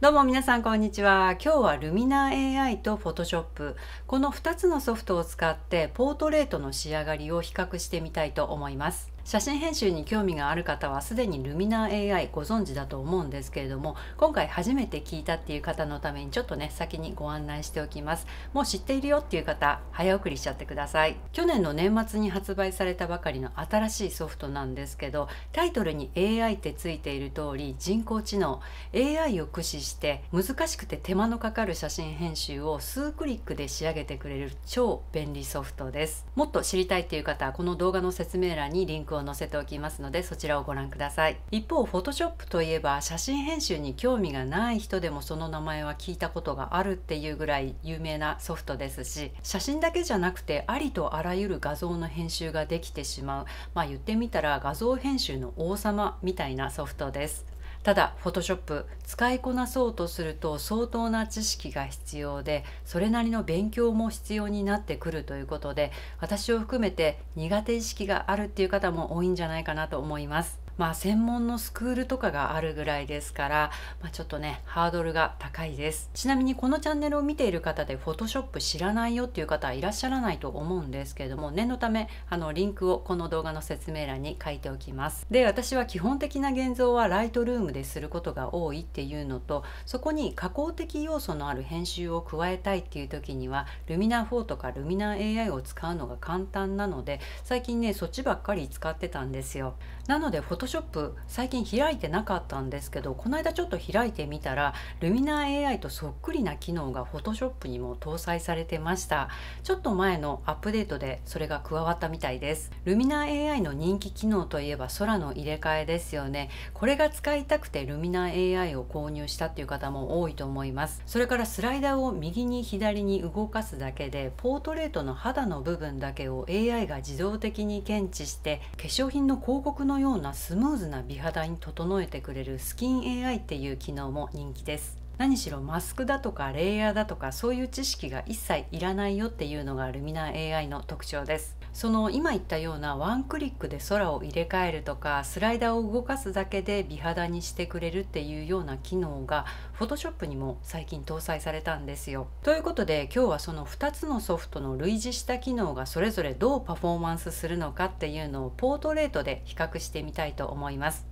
どうも皆さんこんにちは今日はルミナ AI と Photoshop この2つのソフトを使ってポートレートの仕上がりを比較してみたいと思います写真編集に興味がある方はすでにルミナー AI ご存知だと思うんですけれども今回初めて聞いたっていう方のためにちょっとね先にご案内しておきますもう知っているよっていう方早送りしちゃってください去年の年末に発売されたばかりの新しいソフトなんですけどタイトルに AI ってついている通り人工知能 AI を駆使して難しくて手間のかかる写真編集を数クリックで仕上げてくれる超便利ソフトですもっと知りたいっていう方はこの動画の説明欄にリンクをを載せておきますのでそちらをご覧ください一方 Photoshop といえば写真編集に興味がない人でもその名前は聞いたことがあるっていうぐらい有名なソフトですし写真だけじゃなくてありとあらゆる画像の編集ができてしまうまあ言ってみたら画像編集の王様みたいなソフトですただフォトショップ使いこなそうとすると相当な知識が必要でそれなりの勉強も必要になってくるということで私を含めて苦手意識があるっていう方も多いんじゃないかなと思います。まあ、専門のスクールとかがあるぐらいですから、まあ、ちょっとねハードルが高いですちなみにこのチャンネルを見ている方で Photoshop 知らないよっていう方はいらっしゃらないと思うんですけれども念のためあのリンクをこの動画の説明欄に書いておきますで私は基本的な現像はライトルームですることが多いっていうのとそこに加工的要素のある編集を加えたいっていう時にはルミナ4とかルミナ AI を使うのが簡単なので最近ねそっちばっかり使ってたんですよなのでショップ最近開いてなかったんですけどこの間ちょっと開いてみたらルミナー AI とそっくりな機能が Photoshop にも搭載されてましたちょっと前のアップデートでそれが加わったみたいですルミナー AI の人気機能といえば空の入れ替えですよねこれが使いたくてルミナー AI を購入したっていう方も多いと思いますそれからスライダーを右に左に動かすだけでポートレートの肌の部分だけを AI が自動的に検知して化粧品の広告のようなスムーズな美肌に整えてくれるスキン AI っていう機能も人気です何しろマスクだとかレイヤーだとかそういう知識が一切いらないよっていうのがルミナ AI の特徴ですその今言ったようなワンクリックで空を入れ替えるとかスライダーを動かすだけで美肌にしてくれるっていうような機能が Photoshop にも最近搭載されたんですよ。ということで今日はその2つのソフトの類似した機能がそれぞれどうパフォーマンスするのかっていうのをポートレートで比較してみたいと思います。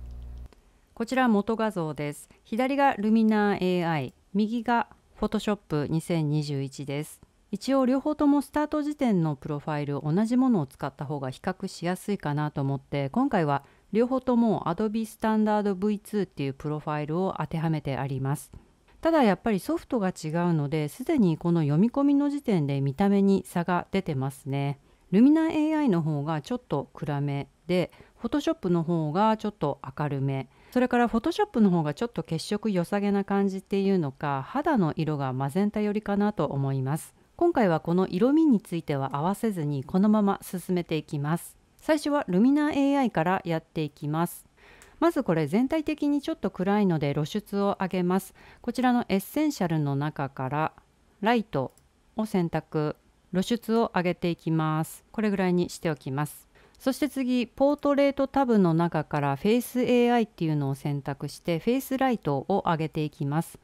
こちら元画像です。左がルミナー AI、右が Photoshop 2021です。一応両方ともスタート時点のプロファイル同じものを使った方が比較しやすいかなと思って今回は両方とも Adobe Standard V2 っていうプロファイルを当てはめてありますただやっぱりソフトが違うのですでにこの読み込みの時点で見た目に差が出てますねルミナ AI の方がちょっと暗めで Photoshop の方がちょっと明るめそれから Photoshop の方がちょっと血色良さげな感じっていうのか肌の色がマゼンタ寄りかなと思います今回はこの色味については合わせずにこのまま進めていきます最初はルミナ AI からやっていきますまずこれ全体的にちょっと暗いので露出を上げますこちらのエッセンシャルの中からライトを選択露出を上げていきますこれぐらいにしておきますそして次ポートレートタブの中からフェイス AI っていうのを選択してフェイスライトを上げていきます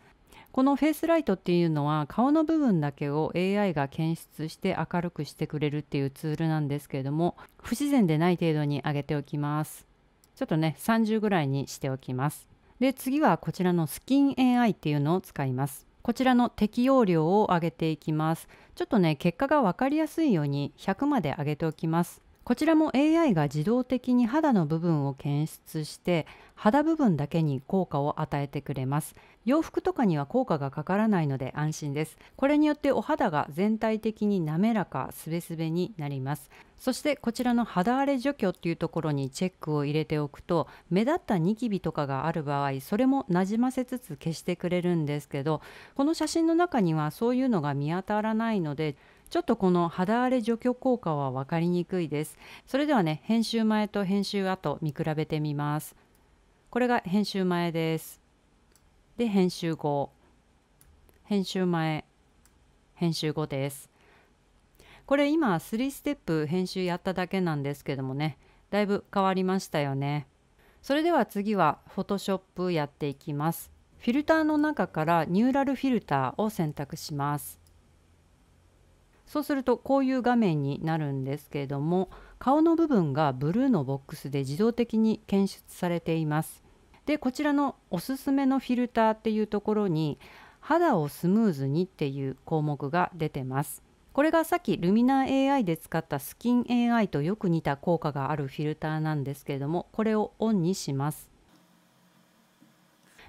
このフェイスライトっていうのは顔の部分だけを AI が検出して明るくしてくれるっていうツールなんですけれども不自然でない程度に上げておきますちょっとね30ぐらいにしておきますで次はこちらのスキン AI っていうのを使いますこちらの適用量を上げていきますちょっとね結果が分かりやすいように100まで上げておきますこちらも AI が自動的に肌の部分を検出して肌部分だけに効果を与えてくれます洋服とかには効果がかからないので安心ですこれによってお肌が全体的に滑らかすべすべになりますそしてこちらの肌荒れ除去っていうところにチェックを入れておくと目立ったニキビとかがある場合それもなじませつつ消してくれるんですけどこの写真の中にはそういうのが見当たらないのでちょっとこの肌荒れ除去効果は分かりにくいですそれではね編集前と編集後見比べてみますこれが編集前ですで編集後編集前編集後ですこれ今3ステップ編集やっただけなんですけどもねだいぶ変わりましたよねそれでは次は Photoshop やっていきますフィルターの中からニューラルフィルターを選択しますそうするとこういう画面になるんですけれども顔の部分がブルーのボックスで自動的に検出されています。でこちらのおすすめのフィルターっていうところに肌をスムーズにっていう項目が出てます。これがさっきルミナー AI で使ったスキン AI とよく似た効果があるフィルターなんですけれどもこれをオンにします。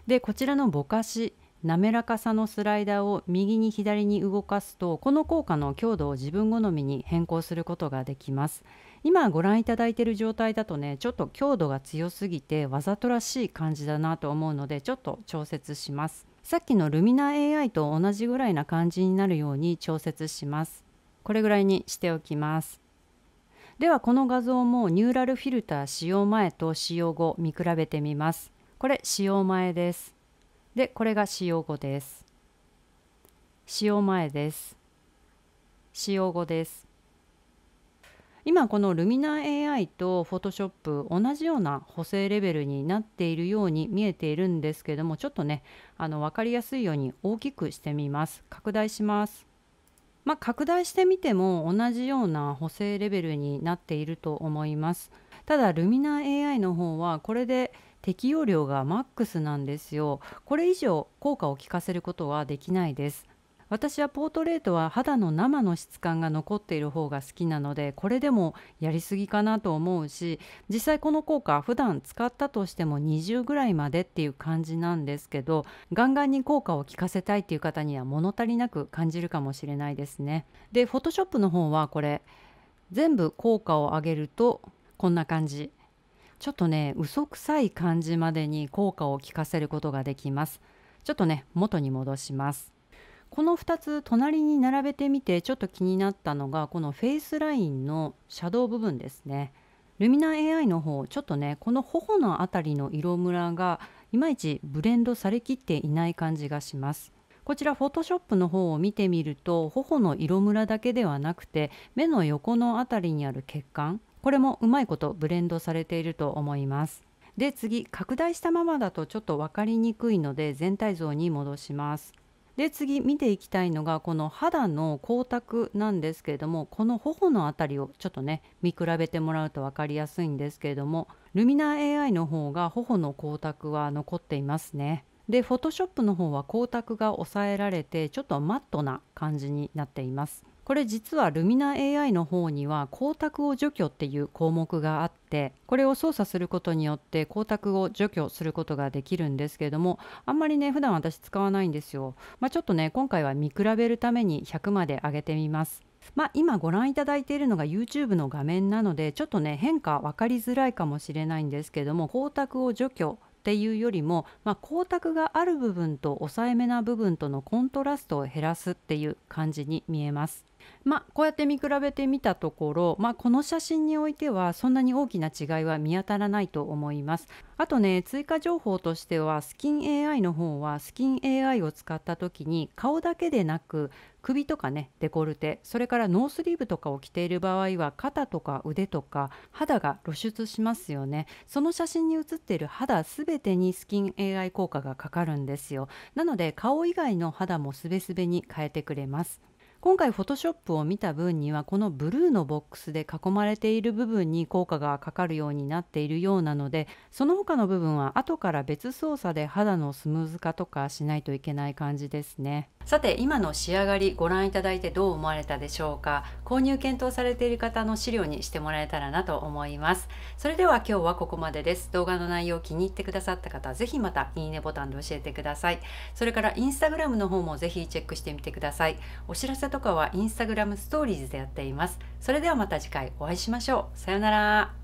でこちらのぼかし滑らかさのスライダーを右に左に動かすとこの効果の強度を自分好みに変更することができます今ご覧いただいている状態だとねちょっと強度が強すぎてわざとらしい感じだなと思うのでちょっと調節しますさっきのルミナ AI と同じぐらいな感じになるように調節しますこれぐらいにしておきますではこの画像もニューラルフィルター使用前と使用後見比べてみますこれ使用前ですでこれが使用後です使用前です使用後です今このルミナ AI と Photoshop 同じような補正レベルになっているように見えているんですけどもちょっとねあの分かりやすいように大きくしてみます拡大しますまあ、拡大してみても同じような補正レベルになっていると思いますただルミナ AI の方はこれで適用量がマックスなんですよこれ以上効果を効かせることはできないです私はポートレートは肌の生の質感が残っている方が好きなのでこれでもやりすぎかなと思うし実際この効果普段使ったとしても20ぐらいまでっていう感じなんですけどガンガンに効果を効かせたいっていう方には物足りなく感じるかもしれないですね。で Photoshop の方はこれ全部効果を上げるとこんな感じちょっとね嘘くさい感じまでに効果を効かせることができますちょっとね元に戻しますこの2つ隣に並べてみてちょっと気になったのがこのフェイスラインのシャドウ部分ですねルミナ AI の方ちょっとねこの頬の辺りの色ムラがいまいちブレンドされきっていない感じがしますこちらフォトショップの方を見てみると頬の色ムラだけではなくて目の横の辺りにある血管これもうまいことブレンドされていると思います。で次拡大したままだとちょっと分かりにくいので全体像に戻します。で次見ていきたいのがこの肌の光沢なんですけれどもこの頬の辺りをちょっとね見比べてもらうと分かりやすいんですけれどもルミナー AI の方が頬の光沢は残っていますね。でフォトショップの方は光沢が抑えられてちょっとマットな感じになっています。これ実はルミナ AI の方には光沢を除去っていう項目があってこれを操作することによって光沢を除去することができるんですけれどもあんまりね普段私使わないんですよ、まあ、ちょっとね今回は見比べるために100まで上げてみますまあ、今ご覧いただいているのが YouTube の画面なのでちょっとね変化分かりづらいかもしれないんですけれども光沢を除去っていうよりも、まあ、光沢がある部分と抑えめな部分とのコントラストを減らすっていう感じに見えます。まあ、こうやって見比べてみたところ、まあ、この写真においてはそんなに大きな違いは見当たらないと思います。あとね追加情報としてはスキン AI の方はスキン AI を使った時に顔だけでなく首とかねデコルテそれからノースリーブとかを着ている場合は肩とか腕とか肌が露出しますよねその写真に写っている肌全てにスキン AI 効果がかかるんですよなので顔以外の肌もすべすべに変えてくれます今回 Photoshop を見た分にはこのブルーのボックスで囲まれている部分に効果がかかるようになっているようなのでその他の部分は後から別操作で肌のスムーズ化とかしないといけない感じですね。さて今の仕上がりご覧いただいてどう思われたでしょうか購入検討されている方の資料にしてもらえたらなと思いますそれでは今日はここまでです動画の内容を気に入ってくださった方ぜひまたいいねボタンで教えてくださいそれからインスタグラムの方もぜひチェックしてみてくださいお知らせとかはインスタグラムストーリーズでやっています。それではまた次回お会いしましょう。さようなら。